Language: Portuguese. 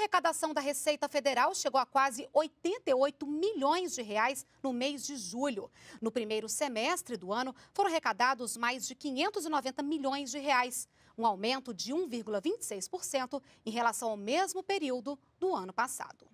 arrecadação da Receita Federal chegou a quase 88 milhões de reais no mês de julho. No primeiro semestre do ano, foram arrecadados mais de 590 milhões de reais, um aumento de 1,26% em relação ao mesmo período do ano passado.